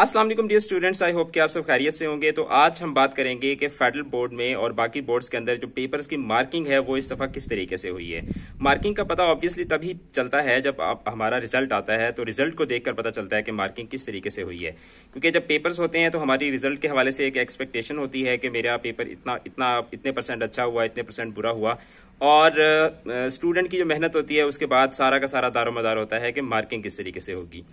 Aslam dear students I hope कि आप सब खैरियत से होंगे तो आज हम बात करेंगे कि फेडरल बोर्ड में और बाकी बोर्ड्स के अंदर जो पेपर्स की मार्किंग है वो इस दफ़ा किस तरीके से हुई है मार्किंग का पता ऑब्वियसली तभी चलता है जब आप हमारा रिजल्ट आता है तो रिजल्ट को देखकर पता चलता है कि मार्किंग किस तरीके से हुई है क्योंकि जब पेपर्स होते हैं तो हमारी रिजल्ट के हवाले से एक एक्सपेक्टेशन होती है कि मेरा पेपर इतना इतना इतने परसेंट अच्छा हुआ इतने परसेंट बुरा हुआ और स्टूडेंट की जो मेहनत होती है उसके बाद सारा का सारा दारोमदार होता है कि मार्किंग किस तरीके से होगी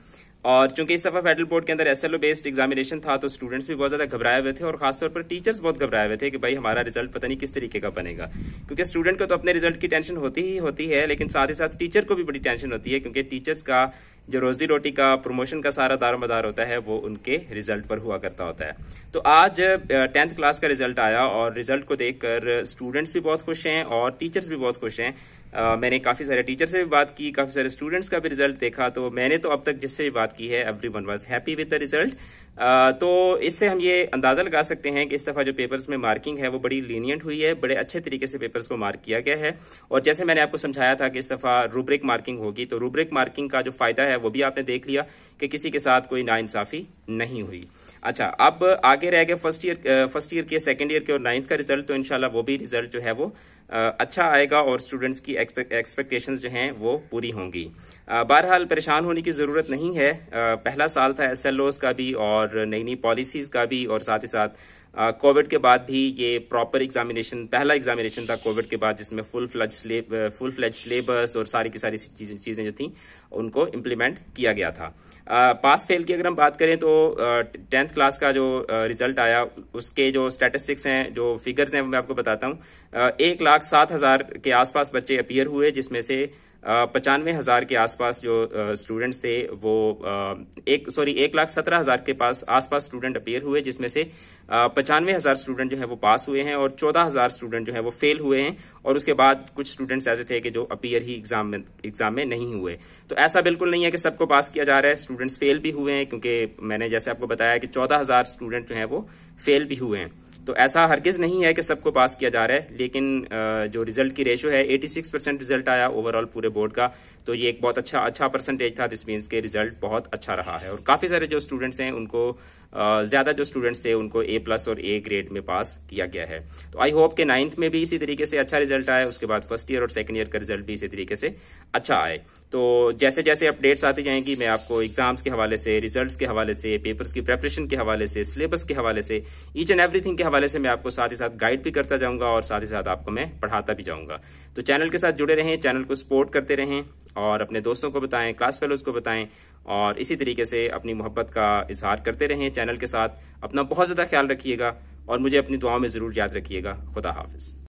और चूंकि इस दफ़ा फेडरल बोर्ड के अंदर एस बेस्ड एग्जामिनेशन था तो स्टूडेंट्स भी बहुत ज़्यादा घबराए हुए थे और खासतौर पर टीचर्स बहुत घबराए हुए थे कि भाई हमारा रिजल्ट पता नहीं किस तरीके का बनेगा क्योंकि स्टूडेंट को तो अपने रिजल्ट की टेंशन होती ही होती है लेकिन साथ ही साथ टीचर को भी बड़ी टेंशन होती है क्योंकि टीचर्स का जो रोजी रोटी का प्रमोशन का सारा दार मदार होता है वो उनके रिजल्ट पर हुआ करता होता है तो आज टेंथ क्लास का रिजल्ट आया और रिजल्ट को देखकर स्टूडेंट्स भी बहुत खुश हैं और टीचर्स भी बहुत खुश हैं मैंने काफ़ी सारे टीचर से भी बात की काफ़ी सारे स्टूडेंट्स का भी रिजल्ट देखा तो मैंने तो अब तक जिससे भी बात की है everyone was happy with the result तो इससे हम ये अंदाज़ा लगा सकते हैं कि इस दफ़ा जो पेपर्स में मार्किंग है वो बड़ी लीनियंट हुई है बड़े अच्छे तरीके से पेपर्स को मार्क किया गया है और जैसे मैंने आपको समझाया था कि इस दफ़ा रूब्रिक मार्किंग होगी तो रूब्रिक मार्किंग का जो फ़ायदा है वो भी आपने देख लिया कि किसी के साथ कोई नाइंसाफ़ी नहीं हुई अच्छा अब आगे रह गए फर्स्ट ईयर फर्स्ट ईयर के सेकेंड ईयर के और नाइन्थ का रिजल्ट तो इनशाला वो भी रिजल्ट जो है वो अच्छा आएगा और स्टूडेंट्स की एक्सपेक्टेशंस जो हैं वो पूरी होंगी बहरहाल परेशान होने की ज़रूरत नहीं है पहला साल था एस का भी और और नई नई पॉलिसीज़ का भी और साथ ही साथ कोविड के बाद भी ये प्रॉपर एग्जामिनेशन पहला एग्जामिनेशन था कोविड के बाद जिसमें full fledged full fledged syllabus और सारी की सारी चीज़ें जो थी उनको इम्प्लीमेंट किया गया था पास फेल की अगर हम बात करें तो टेंथ क्लास का जो रिजल्ट आया उसके जो स्टेटिस्टिक्स हैं जो फिगर्स हैं मैं आपको बताता हूँ एक लाख सात हज़ार के आसपास बच्चे अपियर हुए जिसमें से पचानवे हज़ार के आसपास जो स्टूडेंट्स थे वो एक सॉरी एक लाख सत्रह हज़ार के पास आसपास स्टूडेंट अपेयर हुए जिसमें से पचानवे हज़ार स्टूडेंट जो है वो पास हुए हैं और चौदह हज़ार स्टूडेंट जो है वो फेल हुए हैं और उसके बाद कुछ स्टूडेंट्स ऐसे थे कि जो अपीयर ही एग्जाम में एग्जाम में नहीं हुए तो ऐसा बिल्कुल नहीं है कि सबको पास किया जा रहा है स्टूडेंट्स फेल भी हुए हैं क्योंकि मैंने जैसे आपको बताया कि चौदह हज़ार स्टूडेंट जो है वो फेल भी हुए हैं तो ऐसा हरगिज नहीं है कि सबको पास किया जा रहा है लेकिन जो रिजल्ट की रेशो है 86 परसेंट रिजल्ट आया ओवरऑल पूरे बोर्ड का तो ये एक बहुत अच्छा अच्छा परसेंटेज था दिस मीन्स के रिजल्ट बहुत अच्छा रहा है और काफ़ी सारे जो स्टूडेंट्स हैं उनको ज़्यादा जो स्टूडेंट्स थे उनको ए प्लस और ए ग्रेड में पास किया गया है तो आई होप के नाइन्थ में भी इसी तरीके से अच्छा रिजल्ट आए उसके बाद फर्स्ट ईयर और सेकेंड ईयर का रिजल्ट भी इसी तरीके से अच्छा आए तो जैसे जैसे अपडेट्स आती जाएंगी मैं आपको एग्जाम्स के हवाले से रिजल्ट्स के हवाले से पेपर्स की प्रेपरेशन के हवाले से सिलेबस के हवाले से ईच एंड एवरीथिंग के हवाले से मैं आपको साथ ही साथ गाइड भी करता जाऊंगा और साथ ही साथ आपको मैं पढ़ाता भी जाऊंगा तो चैनल के साथ जुड़े रहें चैनल को सपोर्ट करते रहें और अपने दोस्तों को बताएं क्लास फेलोज़ को बताएं और इसी तरीके से अपनी मोहब्बत का इजहार करते रहें चैनल के साथ अपना बहुत ज़्यादा ख्याल रखिएगा और मुझे अपनी दुआओं में ज़रूर याद रखिएगा खुदा हाफिज़